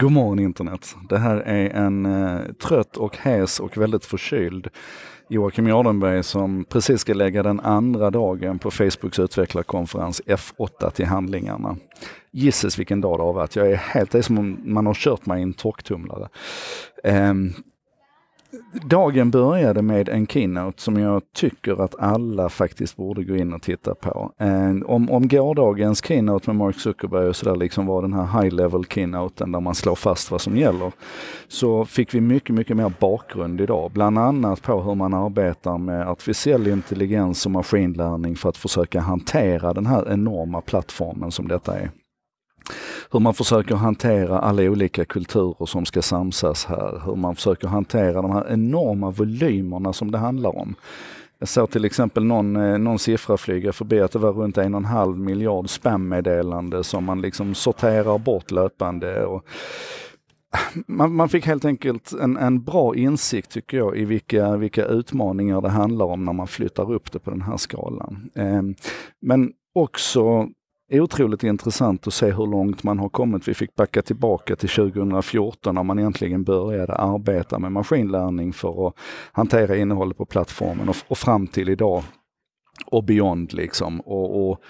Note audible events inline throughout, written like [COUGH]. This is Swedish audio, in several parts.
God morgon internet! Det här är en eh, trött och hes och väldigt förkyld Joakim Jardenberg som precis ska lägga den andra dagen på Facebooks utvecklarkonferens F8 till handlingarna. Gisses vilken dag det har varit. Jag är helt, det är som om man har kört mig i en torktumlare. Eh, dagen började med en keynote som jag tycker att alla faktiskt borde gå in och titta på. Eh, om, om gårdagens keynote med Mark Zuckerberg och så där liksom var den här high level keynoten där man slår fast vad som gäller, så fick vi mycket, mycket mer bakgrund idag. Bland annat på hur man arbetar med artificiell intelligens och maskinlärning för att försöka hantera den här enorma plattformen som detta är hur man försöker hantera alla olika kulturer som ska samsas här, hur man försöker hantera de här enorma volymerna som det handlar om. Jag såg till exempel någon, eh, någon siffra flyga förbi att det var runt en och en halv miljard spammeddelande som man liksom sorterar bort löpande. Och man, man fick helt enkelt en, en bra insikt tycker jag i vilka, vilka utmaningar det handlar om när man flyttar upp det på den här skalan. Ehm, men också otroligt intressant att se hur långt man har kommit. Vi fick backa tillbaka till 2014 när man egentligen började arbeta med maskinlärning för att hantera innehållet på plattformen och, och fram till idag och beyond liksom. Och, och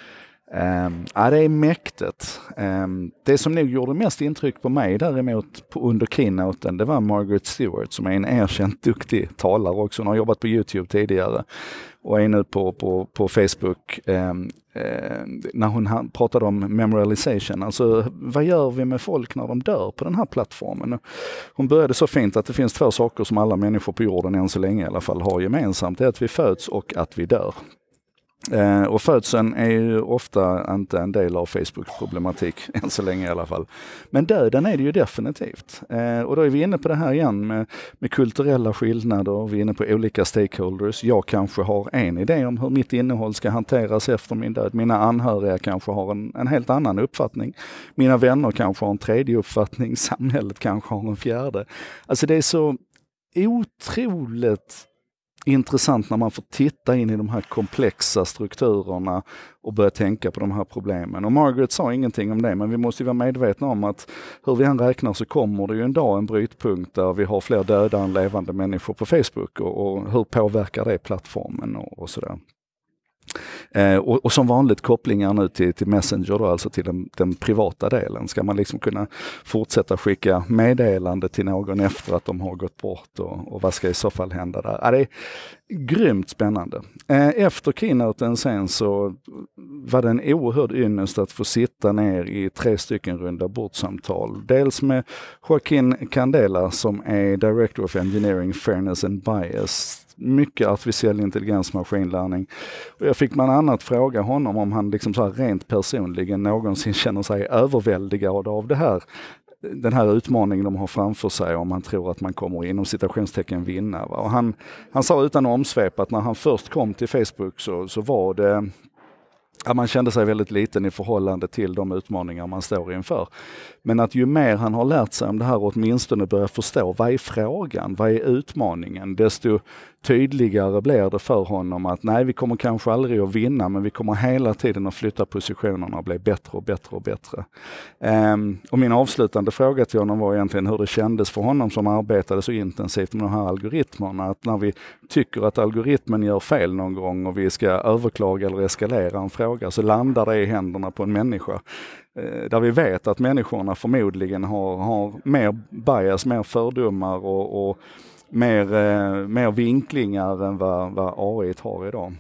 Um, ja, det är mäktigt. Um, det som nog gjorde mest intryck på mig däremot på, under keynoten, det var Margaret Stewart som är en erkänt duktig talare också. Hon har jobbat på Youtube tidigare och är nu på, på, på Facebook. Um, uh, när hon pratade om memorialization, alltså vad gör vi med folk när de dör på den här plattformen? Hon började så fint att det finns två saker som alla människor på jorden än så länge i alla fall har gemensamt. Det är att vi föds och att vi dör. Eh, och födseln är ju ofta inte en del av Facebooks problematik, [LAUGHS] än så länge i alla fall. Men döden är det ju definitivt. Eh, och då är vi inne på det här igen med, med, kulturella skillnader, vi är inne på olika stakeholders. Jag kanske har en idé om hur mitt innehåll ska hanteras efter min död. Mina anhöriga kanske har en, en helt annan uppfattning. Mina vänner kanske har en tredje uppfattning, [LAUGHS] samhället kanske har en fjärde. Alltså det är så otroligt intressant när man får titta in i de här komplexa strukturerna och börja tänka på de här problemen. Och Margaret sa ingenting om det, men vi måste vara medvetna om att hur vi än räknar så kommer det ju en dag en brytpunkt där vi har fler döda än levande människor på Facebook och, och hur påverkar det plattformen och, och sådär. Eh, och, och, som vanligt kopplingar nu till, till Messenger, då, alltså till den, den, privata delen. Ska man liksom kunna fortsätta skicka meddelande till någon efter att de har gått bort och, och vad ska i så fall hända där? Ja, det är grymt spännande. Eh, efter keynoten sen så var det en oerhörd ynnest att få sitta ner i tre stycken runda bordsamtal. Dels med Joaquin Candela som är Director of Engineering Fairness and Bias mycket artificiell intelligens, maskininlärning. Och jag fick bland annat fråga honom om han liksom så rent personligen någonsin [LAUGHS] känner sig överväldigad av det här den här utmaningen de har framför sig om man tror att man kommer inom citationstecken vinna. Va? Och han, han sa utan omsvep att när han först kom till Facebook så, så var det att man kände sig väldigt liten i förhållande till de utmaningar man står inför. Men att ju mer han har lärt sig om det här och åtminstone börjar förstå, vad är frågan, vad är utmaningen? Desto tydligare blir det för honom att nej, vi kommer kanske aldrig att vinna, men vi kommer hela tiden att flytta positionerna och bli bättre och bättre och bättre. Ehm, och min avslutande fråga till honom var egentligen hur det kändes för honom som arbetade så intensivt med de här algoritmerna, att när vi tycker att algoritmen gör fel någon gång och vi ska överklaga eller eskalera en fråga fråga så landar det i händerna på en människa. Eh, där vi vet att människorna förmodligen har, har mer bias, mer fördomar och, och mer, eh, mer vinklingar än vad, vad AI har idag.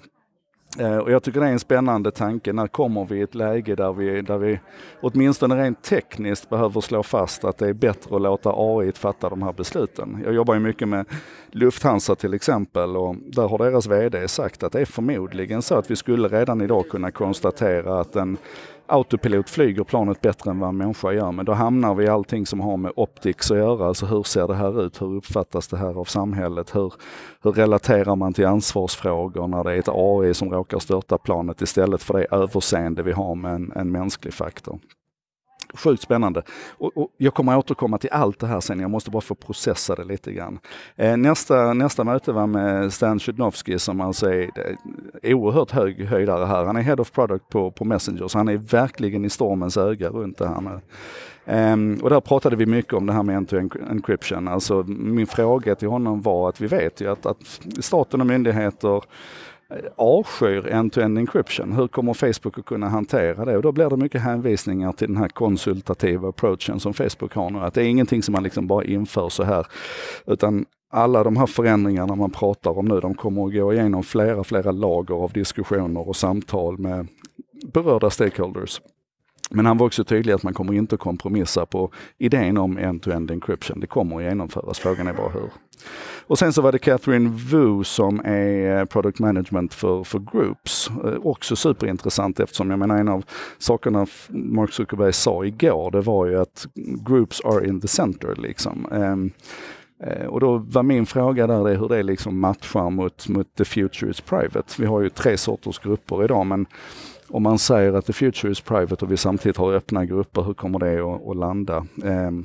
Eh, och jag tycker det är en spännande tanke. När kommer vi i ett läge där vi, där vi åtminstone rent tekniskt behöver slå fast att det är bättre att låta AI fatta de här besluten? Jag jobbar ju mycket med Lufthansa till exempel och där har deras VD sagt att det är förmodligen så att vi skulle redan idag kunna konstatera att en autopilot flyger planet bättre än vad en människa gör, men då hamnar vi i allting som har med optics att göra. Alltså hur ser det här ut? Hur uppfattas det här av samhället? Hur, hur relaterar man till ansvarsfrågor när det är ett AI som råkar störta planet istället för det överseende vi har med en, en mänsklig faktor? sjukt spännande. Och, och jag kommer återkomma till allt det här sen, jag måste bara få processa det lite grann. Eh, nästa, nästa möte var med Stan Chudnovsky som alltså är eh, oerhört hög höjdare här. Han är Head of Product på, på Messenger, så han är verkligen i stormens öga runt det här nu. Um, och där pratade vi mycket om det här med end to encryption. Alltså min fråga till honom var att vi vet ju att, att staten och myndigheter avskyr end-to-end encryption. Hur kommer Facebook att kunna hantera det? Och då blir det mycket hänvisningar till den här konsultativa approachen som Facebook har nu. Att det är ingenting som man liksom bara inför så här, utan alla de här förändringarna man pratar om nu, de kommer att gå igenom flera, flera lager av diskussioner och samtal med berörda stakeholders. Men han var också tydlig att man kommer inte kompromissa på idén om end-to-end encryption. Det kommer att genomföras, frågan är bara hur. Och sen så var det Catherine Wu som är eh, product management för, för Groups. Eh, också superintressant eftersom jag menar en av sakerna Mark Zuckerberg sa igår, det var ju att Groups are in the center liksom. Ehm, eh, och då var min fråga där det hur det liksom matchar mot, mot the future is private. Vi har ju tre sorters grupper idag men om man säger att the future is private och vi samtidigt har öppna grupper, hur kommer det att, att landa? Ehm,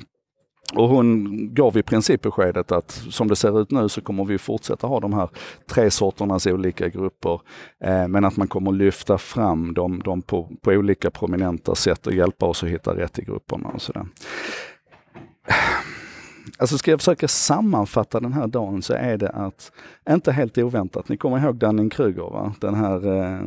och hon gav i princip beskedet att som det ser ut nu så kommer vi fortsätta ha de här tre sorternas olika grupper. Eh, men att man kommer lyfta fram dem, dem på, på, olika prominenta sätt och hjälpa oss att hitta rätt i grupperna och sådär. Alltså ska jag försöka sammanfatta den här dagen så är det att, inte helt oväntat, ni kommer ihåg Danning Kruger, va? Den, här, eh,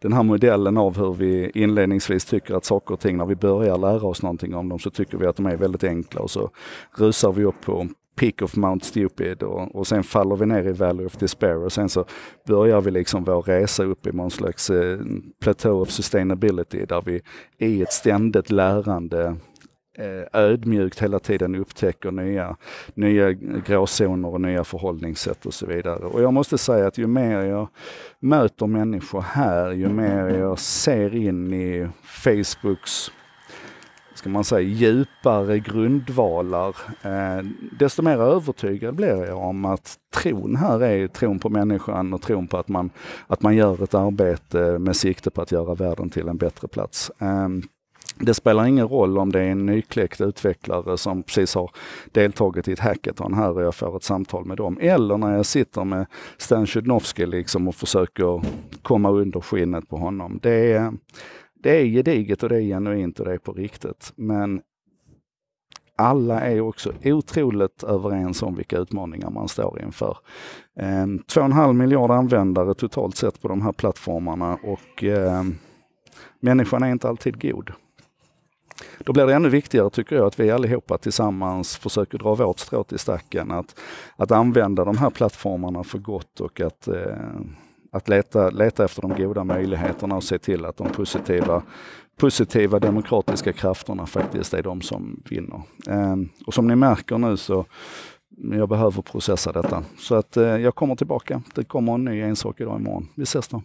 den här modellen av hur vi inledningsvis tycker att saker och ting, när vi börjar lära oss någonting om dem så tycker vi att de är väldigt enkla och så rusar vi upp på peak of Mount Stupid och, och sen faller vi ner i Valley of Despair och sen så börjar vi liksom vår resa upp i någon slags eh, plateau of sustainability där vi i ett ständigt lärande Eh, ödmjukt hela tiden upptäcker nya, nya gråzoner och nya förhållningssätt och så vidare. Och jag måste säga att ju mer jag möter människor här, ju mer jag ser in i Facebooks ska man säga, djupare grundvalar, eh, desto mer övertygad blir jag om att tron här är tron på människan och tron på att man, att man gör ett arbete med sikte på att göra världen till en bättre plats. Eh, det spelar ingen roll om det är en nykläckt utvecklare som precis har deltagit i ett hackathon här och jag får ett samtal med dem. Eller när jag sitter med Stan Chudnovsky liksom och försöker komma under skinnet på honom. Det är, det är gediget och det är genuint och det är på riktigt. Men alla är också otroligt överens om vilka utmaningar man står inför. 2,5 ehm, miljarder användare totalt sett på de här plattformarna och ehm, människan är inte alltid god. Då blir det ännu viktigare tycker jag att vi allihopa tillsammans försöker dra vårt strå till stacken. Att, att använda de här plattformarna för gott och att, eh, att leta, leta efter de goda möjligheterna och se till att de positiva positiva demokratiska krafterna faktiskt är de som vinner. Eh, och som ni märker nu så jag behöver processa detta. Så att eh, jag kommer tillbaka. Det kommer en ny ensak idag imorgon. Vi ses då.